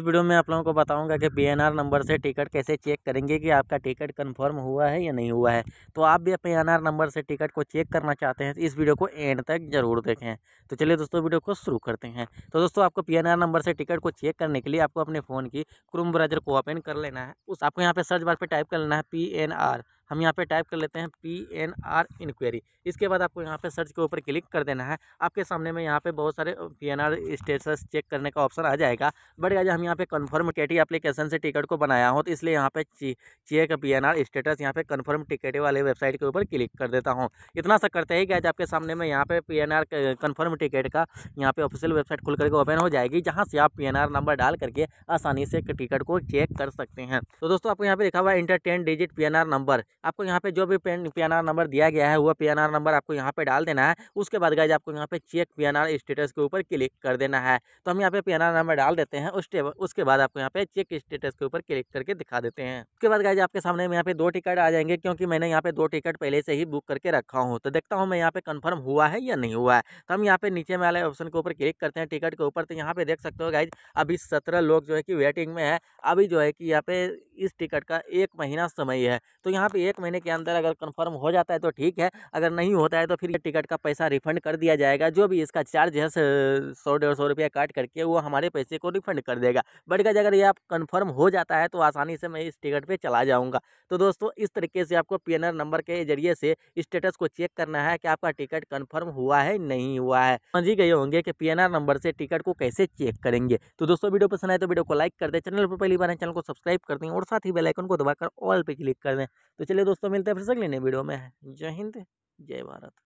इस वीडियो में आप लोगों को बताऊंगा कि पीएनआर नंबर से टिकट कैसे चेक करेंगे कि आपका टिकट कंफर्म हुआ है या नहीं हुआ है तो आप भी पीएनआर नंबर से टिकट को चेक करना चाहते हैं तो इस वीडियो को एंड तक जरूर देखें तो चलिए दोस्तों वीडियो को शुरू करते हैं तो दोस्तों आपको पी नंबर से टिकट को चेक करने के लिए आपको अपने फ़ोन की क्रूम ब्राउजर को ओपन कर लेना है उस आपको यहाँ पर सर्च बार पर टाइप कर लेना है पी हम यहाँ पे टाइप कर लेते हैं पी एन आर इंक्वायरी इसके बाद आपको यहाँ पे सर्च के ऊपर क्लिक कर देना है आपके सामने में यहाँ पे बहुत सारे P N R status check करने का ऑप्शन आ जाएगा बट आज हम यहाँ पे कन्फर्म टी एप्लीकेशन से टिकट को बनाया हूँ तो इसलिए यहाँ पे check P N R status यहाँ पे कन्फर्म टिकट वाले वेबसाइट के ऊपर क्लिक कर देता हूँ इतना सा करते ही कि आज आपके सामने में यहाँ पे P N R confirm ticket का यहाँ पे ऑफिशियल वेबसाइट खुल करके ओपन हो जाएगी जहाँ से आप पी एन आर नंबर डाल करके आसानी से टिकट को चेक कर सकते हैं तो दोस्तों आपको यहाँ पे लिखा हुआ enter ten digit P N R number आपको यहाँ पे जो भी पेन पी नंबर दिया गया है वह पी नंबर आपको यहाँ पे डाल देना है उसके बाद गाइज आपको यहाँ पे चेक पी स्टेटस के ऊपर क्लिक कर देना है तो हम यहाँ पे पी नंबर डाल देते हैं उस उसके बाद आपको यहाँ पे चेक स्टेटस के ऊपर क्लिक करके दिखा देते हैं उसके बाद गाइज आपके सामने यहाँ पे दो टिकट आ जाएंगे क्योंकि मैंने यहाँ पे दो टिकट पहले से ही बुक करके रखा हूँ तो देखता हूँ मैं यहाँ पे कन्फर्म हुआ है या नहीं हुआ है तो हम यहाँ पे नीचे वाले ऑप्शन के ऊपर क्लिक करते हैं टिकट के ऊपर तो यहाँ पे देख सकते हो गाइज अभी सत्रह लोग जो है कि वेटिंग में है अभी जो है कि यहाँ पे इस टिकट का एक महीना समय है तो यहाँ पे एक महीने के अंदर अगर कन्फर्म हो जाता है तो ठीक है अगर नहीं होता है तो फिर टिकट का पैसा रिफंड कर दिया जाएगा जो भी इसका चार्ज है सौ डेढ़ सौ रुपया काट करके वो हमारे पैसे को रिफंड कर देगा बट गज अगर ये आप कन्फर्म हो जाता है तो आसानी से मैं इस टिकट पर चला जाऊँगा तो दोस्तों इस तरीके से आपको पी नंबर के जरिए से स्टेटस को चेक करना है कि आपका टिकट कन्फर्म हुआ है नहीं हुआ है समझ ही गए होंगे कि पी नंबर से टिकट को कैसे चेक करेंगे तो दोस्तों वीडियो पसंद आए तो वीडियो को लाइक कर दें चैनल पर पहली बार चैनल को सब्सक्राइब कर दें और साथ ही बेल आइकन को दबाकर ऑल पे क्लिक कर दें तो चलिए चलिए दोस्तों मिलते हैं फिर से अगले नए वीडियो में जय हिंद जय भारत